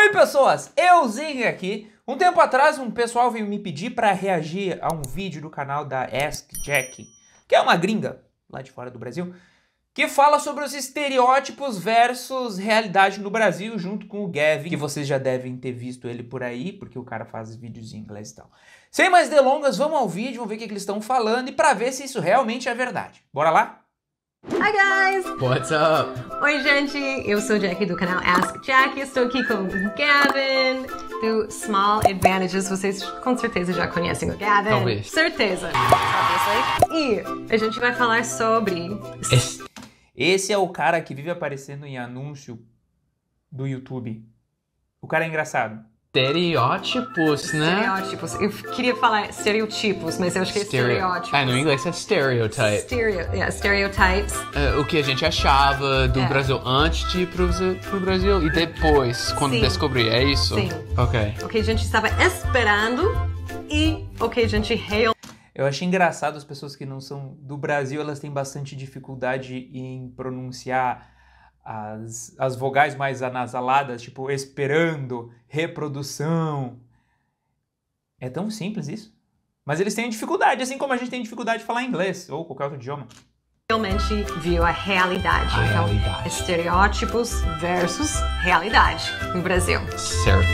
Oi, pessoas! Euzinho aqui. Um tempo atrás, um pessoal veio me pedir para reagir a um vídeo do canal da Ask Jack, que é uma gringa lá de fora do Brasil, que fala sobre os estereótipos versus realidade no Brasil, junto com o Gavin, que vocês já devem ter visto ele por aí, porque o cara faz vídeos em inglês e tal. Sem mais delongas, vamos ao vídeo, vamos ver o que eles estão falando e para ver se isso realmente é verdade. Bora lá? Hi guys! What's up? Oi, gente! Eu sou Jack do canal Ask Jack. Estou aqui com o Gavin do Small Advantages. Vocês com certeza já conhecem o Gavin. Talvez. Certeza. Obviously. E a gente vai falar sobre. esse é o cara que vive aparecendo em anúncio do YouTube. O cara é engraçado. Estereótipos, né? Estereótipos. Eu queria falar estereotipos, mas eu acho que é estereótipos. É, no inglês é stereotype. Stereo... Yeah, stereotypes. É, o que a gente achava do é. Brasil antes de ir pro, pro Brasil e depois, quando Sim. descobri. É isso? Sim. Ok. O que a gente estava esperando e o que a gente realmente. Eu achei engraçado as pessoas que não são do Brasil, elas têm bastante dificuldade em pronunciar as, as vogais mais anasaladas, tipo esperando, reprodução. É tão simples isso. Mas eles têm dificuldade, assim como a gente tem dificuldade de falar inglês ou qualquer outro idioma. Realmente viu a realidade. A então, realidade. estereótipos versus realidade no Brasil. Certo.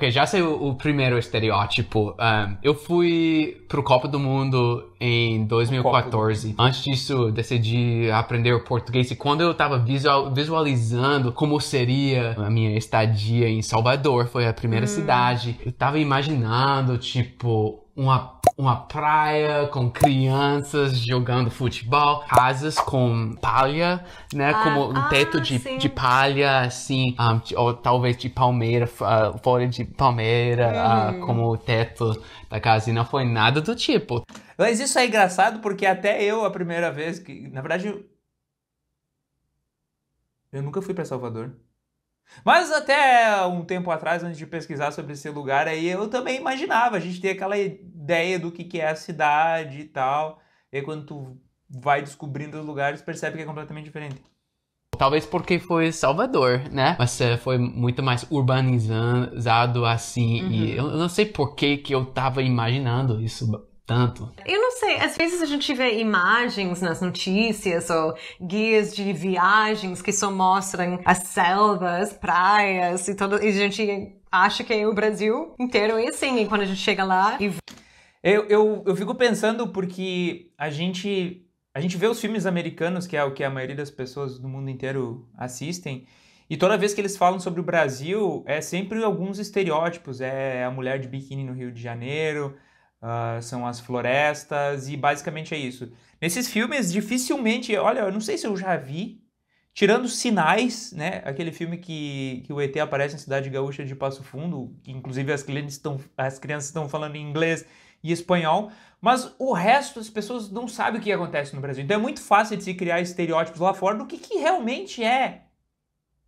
Ok, já sei o, o primeiro estereótipo. Um, eu fui pro Copa do Mundo em 2014. Antes disso, decidi aprender português. E quando eu tava visual, visualizando como seria a minha estadia em Salvador, foi a primeira hum. cidade, eu tava imaginando, tipo, uma, uma praia com crianças jogando futebol, casas com palha, né? Ah, como um ah, teto ah, de, de palha, assim, um, ah, ou talvez de palmeira, ah, folha de palmeira, hum. uh, como o teto da casa. E não foi nada do tipo. Mas isso é engraçado porque até eu, a primeira vez que. Na verdade, eu, eu nunca fui para Salvador. Mas até um tempo atrás, antes de pesquisar sobre esse lugar aí, eu também imaginava, a gente tem aquela ideia do que, que é a cidade e tal. E quando tu vai descobrindo os lugares, percebe que é completamente diferente. Talvez porque foi Salvador, né? Mas uh, foi muito mais urbanizado assim. Uhum. E eu, eu, não sei por que, que eu tava imaginando isso tanto. Eu não sei, às vezes a gente vê imagens nas notícias ou guias de viagens que só mostram as selvas, praias e tudo, e a gente acha que é o Brasil inteiro e assim, e quando a gente chega lá e... Eu, eu, eu fico pensando porque a gente, a gente vê os filmes americanos, que é o que a maioria das pessoas do mundo inteiro assistem, e toda vez que eles falam sobre o Brasil, é sempre alguns estereótipos. É a mulher de biquíni no Rio de Janeiro, uh, são as florestas, e basicamente é isso. Nesses filmes, dificilmente, olha, eu não sei se eu já vi, tirando Sinais, né? Aquele filme que, que o ET aparece na cidade gaúcha de Passo Fundo, que inclusive as crianças estão, as crianças estão falando em inglês e espanhol, mas o resto as pessoas não sabem o que acontece no Brasil. Então é muito fácil de se criar estereótipos lá fora do que, que realmente é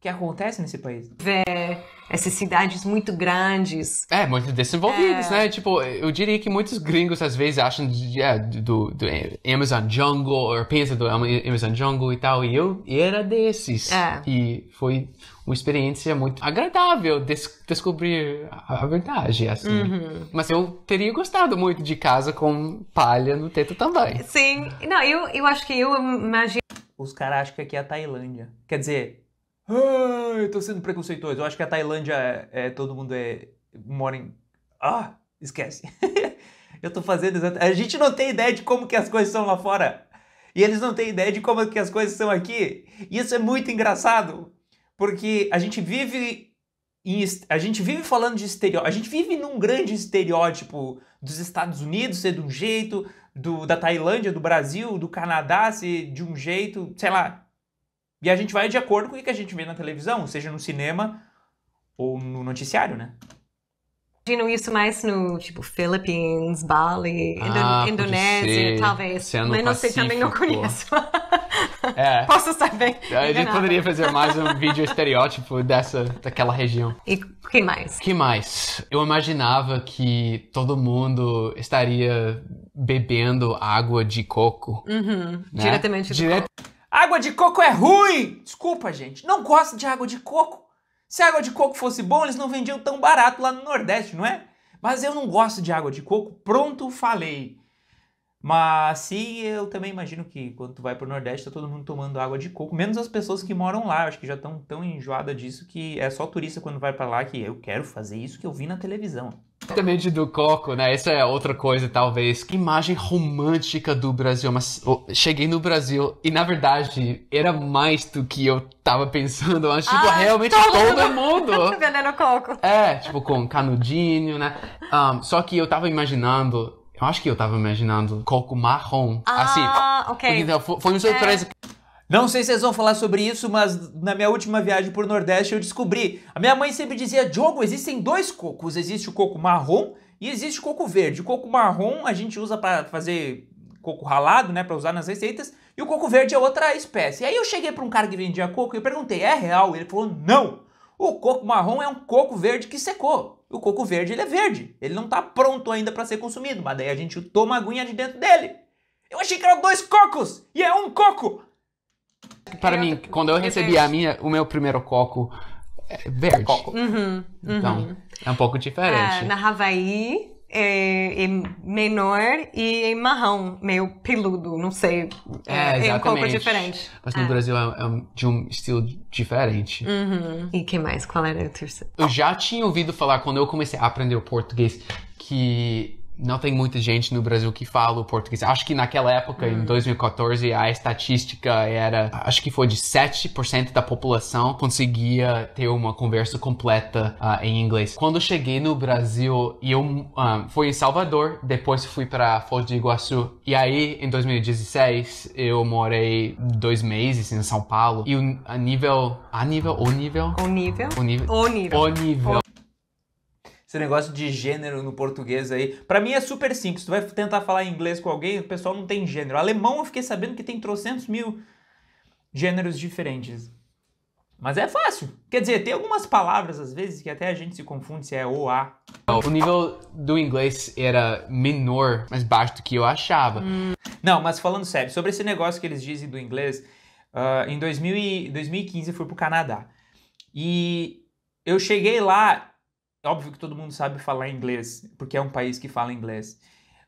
que acontece nesse país. É, essas cidades muito grandes. É, muito desenvolvidas, é. né? Tipo, eu diria que muitos gringos às vezes acham de, é, do, do Amazon Jungle, ou pensam do Amazon Jungle e tal, e eu era desses. É. E foi uma experiência muito agradável des descobrir a, a, verdade, assim. Uhum. Mas eu teria gostado muito de casa com palha no teto também. Sim. Não, eu, eu acho que eu imagino... Os caras acham que aqui é a Tailândia. Quer dizer, ah, eu tô sendo preconceituoso. Eu acho que a Tailândia é, é todo mundo é mora em Ah, esquece. eu tô fazendo exatamente. A gente não tem ideia de como que as coisas são lá fora. E eles não têm ideia de como que as coisas são aqui. E isso é muito engraçado, porque a gente vive em... a gente vive falando de estereótipo, a gente vive num grande estereótipo dos Estados Unidos ser de um jeito, do, da Tailândia, do Brasil, do Canadá ser de um jeito, sei lá, e a gente vai de acordo com o que a gente vê na televisão, seja no cinema ou no noticiário, né? Imagino isso mais no, tipo, Philippines, Bali, ah, Indonésia, talvez. Mas não Pacífico. sei, também não conheço. É. Posso saber. É, a gente poderia fazer mais um vídeo estereótipo dessa, daquela região. E que mais? Que mais? Eu imaginava que todo mundo estaria bebendo água de coco. Uhum. Né? Diretamente do Diret... coco. Água de coco é ruim! Desculpa, gente. Não gosto de água de coco. Se a água de coco fosse bom, eles não vendiam tão barato lá no Nordeste, não é? Mas eu não gosto de água de coco, pronto, falei. Mas sim, eu também imagino que quando tu vai pro Nordeste, tá todo mundo tomando água de coco, menos as pessoas que moram lá. acho que já estão tão enjoada disso que é só turista quando vai para lá que eu quero fazer isso que eu vi na televisão. Exatamente do coco, né? Essa é outra coisa, talvez. Que imagem romântica do Brasil. Mas cheguei no Brasil e, na verdade, era mais do que eu tava pensando. Mas, tipo, ah, realmente todo, todo mundo. Vendendo coco. É, tipo, com canudinho, né? Um, só que eu tava imaginando eu acho que eu tava imaginando coco marrom. Ah, assim. ok. Então, foi uma surpresa. É. Não sei se vocês vão falar sobre isso, mas na minha última viagem por Nordeste eu descobri. A minha mãe sempre dizia: Diogo, existem dois cocos. Existe o coco marrom e existe o coco verde. O coco marrom a gente usa para fazer coco ralado, né, para usar nas receitas, e o coco verde é outra espécie. Aí eu cheguei para um cara que vendia coco e perguntei: "É real?" Ele falou: "Não. O coco marrom é um coco verde que secou. O coco verde ele é verde. Ele não está pronto ainda para ser consumido, mas daí a gente toma aguinha de dentro dele." Eu achei que eram dois cocos e é um coco para mim, quando eu recebi a minha, o meu primeiro coco é verde. Coco. Uhum, uhum. Então, é um pouco diferente. Ah, na Havaí é, é, menor e é marrom meio peludo, não sei. É, é, é um pouco diferente. Mas no ah. Brasil é, é, de um estilo diferente. Uhum. E que mais? Qual era o terceiro? Eu já tinha ouvido falar quando eu comecei a aprender o português que não tem muita gente no Brasil que fala o português. Acho que naquela época, uhum. em 2014, hum. a estatística era, acho que foi de 7% da população conseguia ter uma conversa completa uh, em inglês. Quando cheguei no Brasil, eu um, ah, fui em Salvador, depois fui para Foz do Iguaçu. E aí, em 2016, eu morei dois meses em São Paulo. E o, a nível, a nível, o nível? O nível. O nível. O nível. O nível. O nível esse negócio de gênero no português aí. Para mim é super simples. Tu vai tentar falar inglês com alguém, o pessoal não tem gênero. Alemão eu fiquei sabendo que tem trocentos mil gêneros diferentes. Mas é fácil. Quer dizer, tem algumas palavras às vezes que até a gente se confunde se é o a. O nível do inglês era menor, mais baixo do que eu achava. Não, mas falando sério, sobre esse negócio que eles dizem do inglês, uh, em 2000 e, 2015 eu fui pro Canadá. E eu cheguei lá Óbvio que todo mundo sabe falar inglês, porque é um país que fala inglês.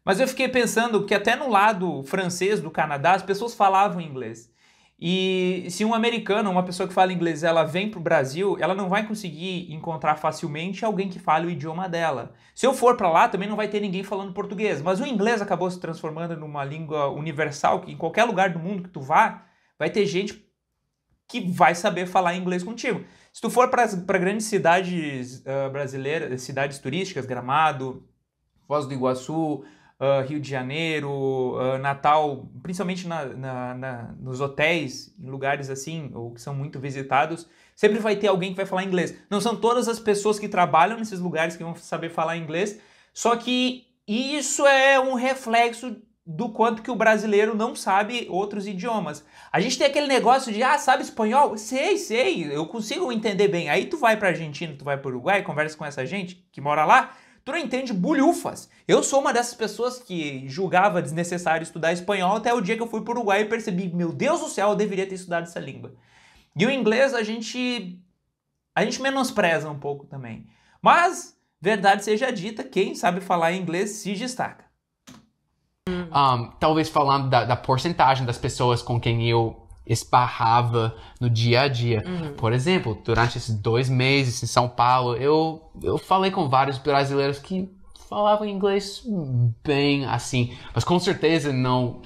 Mas eu fiquei pensando, que até no lado francês do Canadá as pessoas falavam inglês. E se um americano, uma pessoa que fala inglês, ela vem para o Brasil, ela não vai conseguir encontrar facilmente alguém que fale o idioma dela. Se eu for para lá, também não vai ter ninguém falando português. Mas o inglês acabou se transformando numa língua universal que em qualquer lugar do mundo que tu vá, vai ter gente que vai saber falar inglês contigo. Se tu for para grandes cidades uh, ah, brasileiras, cidades turísticas, Gramado, Foz do Iguaçu, uh, Rio de Janeiro, uh, Natal, principalmente na, na, na, nos hotéis, em lugares assim, ou que são muito visitados, sempre vai ter alguém que vai falar inglês. Não são todas as pessoas que trabalham nesses lugares que vão saber falar inglês, só que isso é um reflexo do quanto que o brasileiro não sabe outros idiomas. A gente tem aquele negócio de, ah, sabe espanhol? Sei, sei, eu consigo entender bem. Aí tu vai pra Argentina, tu vai pro Uruguai, conversa com essa gente que mora lá, tu não entende bulhufas. Eu sou uma dessas pessoas que julgava desnecessário estudar espanhol até o dia que eu fui pro Uruguai e percebi, meu Deus do céu, eu deveria ter estudado essa língua. E o inglês a gente a gente menospreza um pouco também. Mas verdade seja dita, quem sabe falar inglês se destaca. Uhum. Um, talvez falando da, da porcentagem das pessoas com quem eu esbarrava no dia a dia. Uhum. Por exemplo, durante esses dois meses em São Paulo, eu, eu falei com vários brasileiros que falavam inglês bem assim, mas com certeza não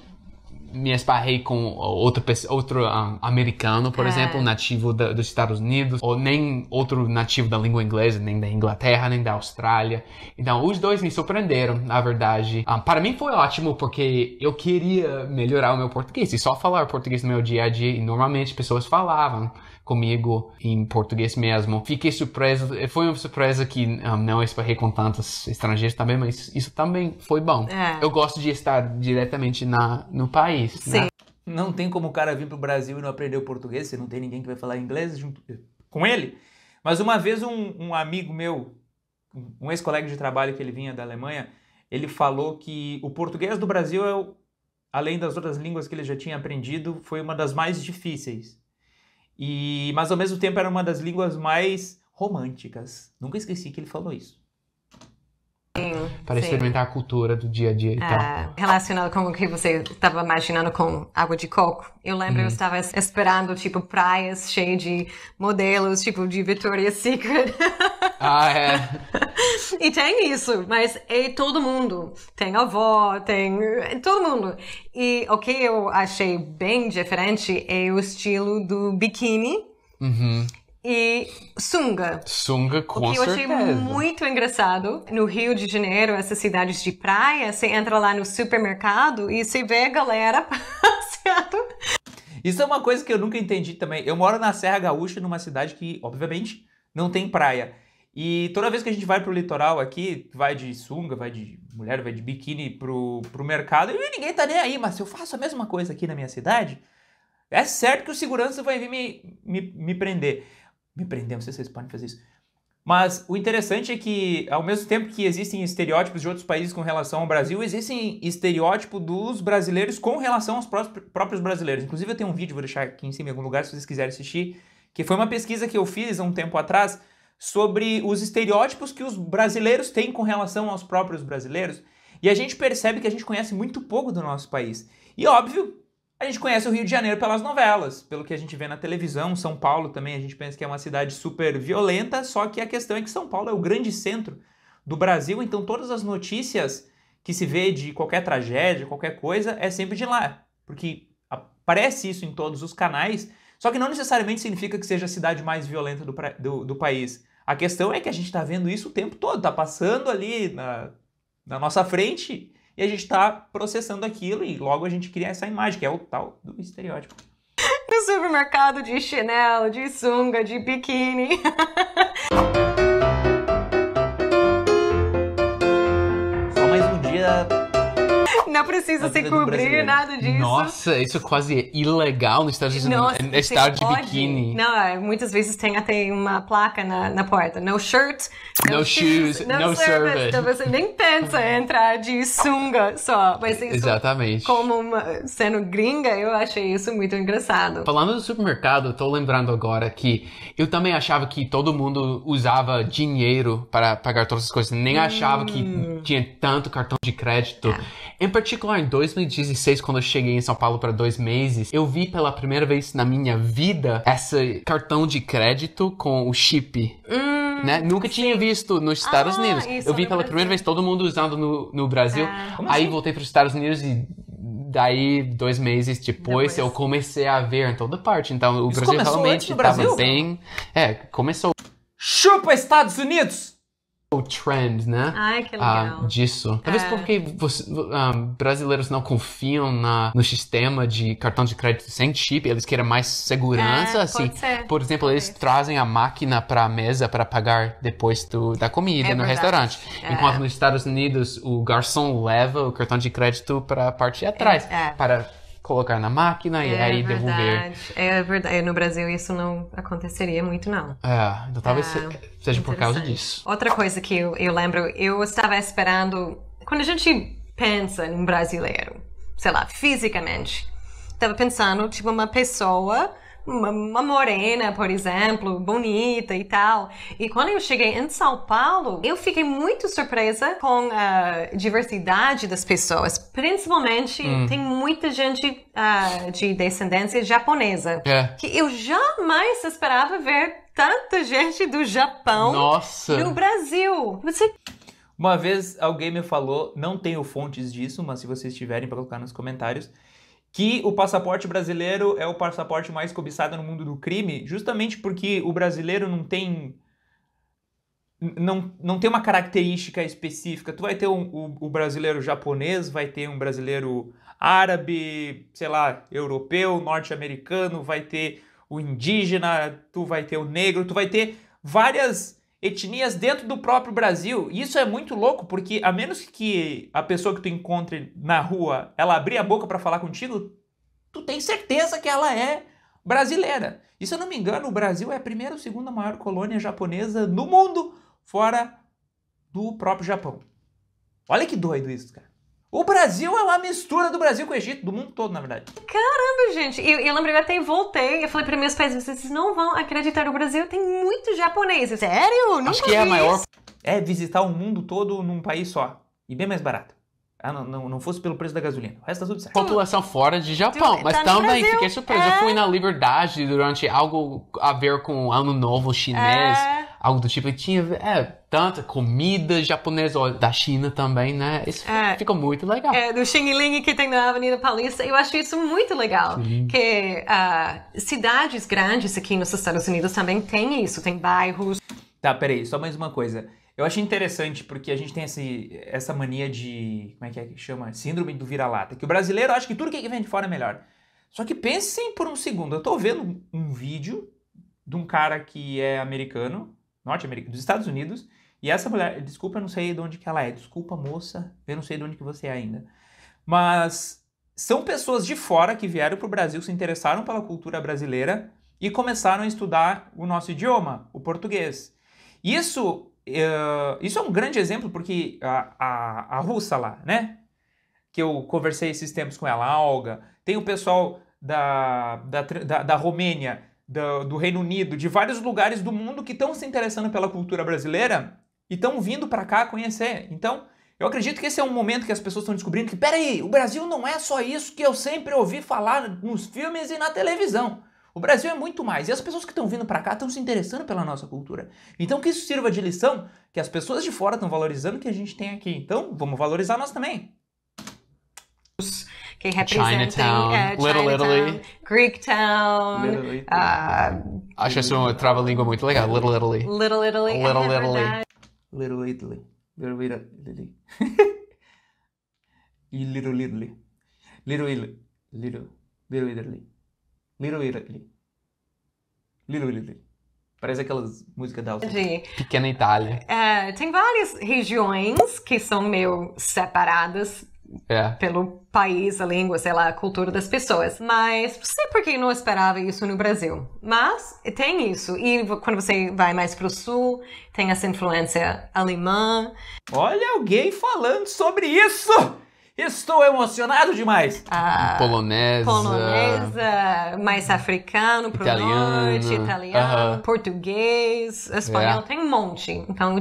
me esparrei com outro outro ah, um, americano, por é. exemplo, nativo da, dos Estados Unidos, ou nem outro nativo da língua inglesa, nem da Inglaterra, nem da Austrália. Então, os dois me surpreenderam, na verdade. Um, ah, para mim foi ótimo, porque eu queria melhorar o meu português e só falar português no meu dia a dia, e normalmente pessoas falavam comigo em português mesmo. Fiquei surpreso, eh, foi uma surpresa que um, ah, não esparrei com tantos estrangeiros também, mas isso também foi bom. É. Eu gosto de estar diretamente na, no país inglês. Né? Sim. Né? Não tem como o cara vir pro Brasil e não aprender o português, se não tem ninguém que vai falar inglês junto com ele. Mas uma vez um, um amigo meu, um ex-colega de trabalho que ele vinha da Alemanha, ele falou que o português do Brasil é o, além das outras línguas que ele já tinha aprendido, foi uma das mais difíceis. E, mas ao mesmo tempo era uma das línguas mais românticas. Nunca esqueci que ele falou isso para Sim. experimentar a cultura do dia a dia e ah, tal. Relacionado com o que você estava imaginando com água de coco, eu lembro hum. eu estava esperando, tipo, praias cheias de modelos, tipo, de Victoria's Secret. Ah, é. e tem isso, mas é todo mundo. Tem avó, tem é todo mundo. E o que eu achei bem diferente é o estilo do biquíni. Uhum e sunga. Sunga, com O que eu achei muito engraçado. No Rio de Janeiro, essas cidades de praia, você entra lá no supermercado e você vê a galera passeando. Isso é uma coisa que eu nunca entendi também. Eu moro na Serra Gaúcha, numa cidade que, obviamente, não tem praia. E toda vez que a gente vai pro litoral aqui, vai de sunga, vai de mulher, vai de biquíni pro, pro mercado, e ninguém tá nem aí, mas se eu faço a mesma coisa aqui na minha cidade, é certo que o segurança vai vir me, me, me prender me prender, não sei se vocês podem fazer isso. Mas o interessante é que, ao mesmo tempo que existem estereótipos de outros países com relação ao Brasil, existem estereótipos dos brasileiros com relação aos próprios brasileiros. Inclusive, eu tenho um vídeo, vou deixar aqui em cima em algum lugar se vocês quiserem assistir, que foi uma pesquisa que eu fiz há um tempo atrás sobre os estereótipos que os brasileiros têm com relação aos próprios brasileiros. E a gente percebe que a gente conhece muito pouco do nosso país. E óbvio a gente conhece o Rio de Janeiro pelas novelas, pelo que a gente vê na televisão, São Paulo também a gente pensa que é uma cidade super violenta, só que a questão é que São Paulo é o grande centro do Brasil, então todas as notícias que se vê de qualquer tragédia, qualquer coisa, é sempre de lá, porque aparece isso em todos os canais, só que não necessariamente significa que seja a cidade mais violenta do, do, do país. A questão é que a gente está vendo isso o tempo todo, está passando ali na, na nossa frente e a gente está processando aquilo e logo a gente cria essa imagem, que é o tal do estereótipo. No supermercado de chinelo, de sunga, de biquíni. Só mais um dia não precisa se cobrir, nada disso. Nossa, isso é quase ilegal nos Estados Unidos. Nossa, é estar de biquíni. Não, é, muitas vezes tem até uma placa na, na porta. No shirt, no, no shoes, no, no service. service. Então você nem pensa em entrar de sunga só. Mas isso, Exatamente. Como uma, sendo gringa, eu achei isso muito engraçado. Falando do supermercado, tô lembrando agora que eu também achava que todo mundo usava dinheiro para pagar todas as coisas. Nem hum. achava que hum. tinha tanto cartão de crédito. É. Em particular, ah, em 2016, quando eu cheguei em São Paulo para dois meses, eu vi pela primeira vez na minha vida esse cartão de crédito com o chip. Hum. Né? Nunca Sim. tinha visto nos Estados ah, Unidos. Eu vi pela Brasil. primeira vez todo mundo usando no, no Brasil. Ah, Aí voltei para os Estados Unidos e daí dois meses depois, depois, eu comecei a ver em toda parte. Então o Isso Brasil realmente estava bem. É, começou. Chupa Estados Unidos! o trend, né? Ai, que ah, legal. disso. Talvez é. porque você, ah, brasileiros não confiam na, no sistema de cartão de crédito sem chip, eles querem mais segurança, é, assim. Por exemplo, eles trazem a máquina para a mesa para pagar depois do, da comida é no restaurante. É. Enquanto nos Estados Unidos o garçom leva o cartão de crédito para a parte de atrás, é, é. para colocar na máquina e é aí verdade. devolver. É verdade. No Brasil isso não aconteceria muito, não. É, então talvez É, seja por causa disso. Outra coisa que eu, eu lembro, eu estava esperando. Quando a gente pensa num brasileiro, sei lá, fisicamente, estava pensando, tipo, uma pessoa uma, uma morena, por exemplo, bonita e tal. E quando eu cheguei em São Paulo, eu fiquei muito surpresa com a diversidade das pessoas. Principalmente, hum. tem muita gente uh, de descendência japonesa. É. Que eu jamais esperava ver tanta gente do Japão Nossa. no Brasil. Você... Uma vez alguém me falou, não tenho fontes disso, mas se vocês tiverem para colocar nos comentários, que o passaporte brasileiro é o passaporte mais cobiçado no mundo do crime, justamente porque o brasileiro não tem não, não tem uma característica específica. Tu vai ter um, o, o, brasileiro japonês, vai ter um brasileiro árabe, sei lá, europeu, norte-americano, vai ter o indígena, tu vai ter o negro, tu vai ter várias etnias dentro do próprio Brasil. E isso é muito louco, porque a menos que a pessoa que tu encontre na rua, ela abrir a boca para falar contigo, tu tem certeza que ela é brasileira. E se eu não me engano, o Brasil é a primeira ou segunda maior colônia japonesa no mundo, fora do próprio Japão. Olha que doido isso, cara. O Brasil é uma mistura do Brasil com o Egito, do mundo todo, na verdade. Caramba, gente. E eu, eu lembrei, lembro até voltei. Eu falei para meus pais, vocês não vão acreditar, o Brasil tem muito japonês. Sério? Nunca Acho que é a maior. É visitar o mundo todo num país só. E bem mais barato. Ah, não, não, não, fosse pelo preço da gasolina. O resto tá tudo certo. População fora de Japão, tu, mas tá também fiquei surpreso. É. Eu fui na Liberdade durante algo a ver com Ano Novo Chinês. É algo do tipo. E tinha é, tanta comida japonesa da China também, né? Isso é, ficou muito legal. É, do Ling que tem na Avenida Paulista. Eu acho isso muito legal. Sim. Que uh, cidades grandes aqui nos Estados Unidos também tem isso, tem bairros. Tá, peraí, só mais uma coisa. Eu acho interessante porque a gente tem esse, essa mania de. Como é que é que chama? Síndrome do vira-lata. Que o brasileiro acha que tudo que vem de fora é melhor. Só que pensem por um segundo. Eu tô vendo um vídeo de um cara que é americano, norte-americana, dos Estados Unidos, e essa mulher, desculpa, eu não sei de onde que ela é, desculpa, moça, eu não sei de onde que você é ainda. Mas são pessoas de fora que vieram para o Brasil, se interessaram pela cultura brasileira e começaram a estudar o nosso idioma, o português. Isso, uh, isso é um grande exemplo porque a, a, a russa lá, né? Que eu conversei esses tempos com ela, a Olga, tem o pessoal da, da, da, da Romênia, do, do Reino Unido, de vários lugares do mundo que estão se interessando pela cultura brasileira e estão vindo para cá conhecer. Então, eu acredito que esse é um momento que as pessoas estão descobrindo que, peraí, o Brasil não é só isso que eu sempre ouvi falar nos filmes e na televisão. O Brasil é muito mais. E as pessoas que estão vindo para cá estão se interessando pela nossa cultura. Então que isso sirva de lição, que as pessoas de fora estão valorizando o que a gente tem aqui. Então, vamos valorizar nós também. Chinatown, Little Chinatown, Italy. Greek Town. Uh, Acho isso uma trava-língua muito legal. Little Italy. Little Italy. Little Italy. Little Italy. Little Italy. Little Italy. Little Italy. Little, little Italy. Little Italy. Little Italy. Parece aquelas músicas da Áustria. De, Pequena Itália. tem várias regiões que são meio separadas é. Pelo país, a língua, sei lá, a cultura das pessoas. Mas não sei por que não esperava isso no Brasil. Mas tem isso. E quando você vai mais pro sul, tem essa influência alemã. Olha alguém falando sobre isso! Estou emocionado demais. Ah, polonesa. Polonesa, mais africano pro italiano, norte, italiano, uh -huh. português, espanhol, é. tem um monte. Então,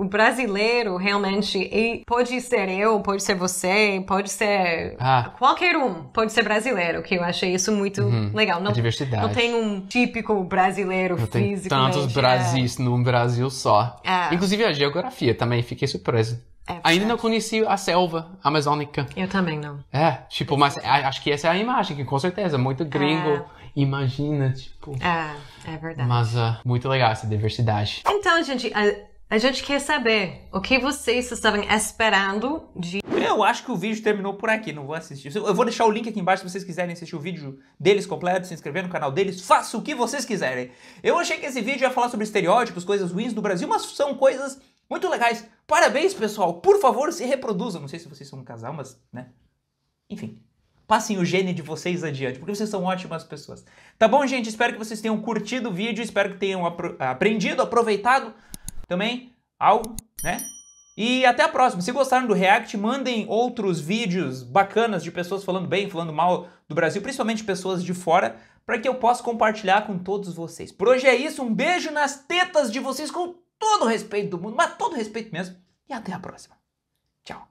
o, brasileiro realmente pode ser eu, pode ser você, pode ser ah. qualquer um, pode ser brasileiro, que eu achei isso muito uhum. legal. Não, diversidade. Não tem um típico brasileiro físico. Tantos né, Brasis é. num Brasil só. É. Inclusive a geografia também, fiquei surpresa. É Ainda não conheci a selva amazônica. Eu também não. É, tipo, mas acho que essa é a imagem, que com certeza, muito gringo. É. Imagina, tipo. É, é verdade. Mas uh, muito legal essa diversidade. Então, gente, a, a gente quer saber o que vocês estavam esperando de. Eu acho que o vídeo terminou por aqui, não vou assistir. Eu vou deixar o link aqui embaixo se vocês quiserem assistir o vídeo deles completo, se inscrever no canal deles, faça o que vocês quiserem. Eu achei que esse vídeo ia falar sobre estereótipos, coisas ruins do Brasil, mas são coisas muito legais. Parabéns, pessoal. Por favor, se reproduzam. Não sei se vocês são um casal, mas, né? Enfim. Passem o gene de vocês adiante, porque vocês são ótimas pessoas. Tá bom, gente? Espero que vocês tenham curtido o vídeo, espero que tenham apro aprendido, aproveitado também algo, né? E até a próxima. Se gostaram do React, mandem outros vídeos bacanas de pessoas falando bem, falando mal do Brasil, principalmente pessoas de fora, para que eu possa compartilhar com todos vocês. Por hoje é isso. Um beijo nas tetas de vocês com todo o respeito do mundo, mas todo o respeito mesmo. E até a próxima. Tchau.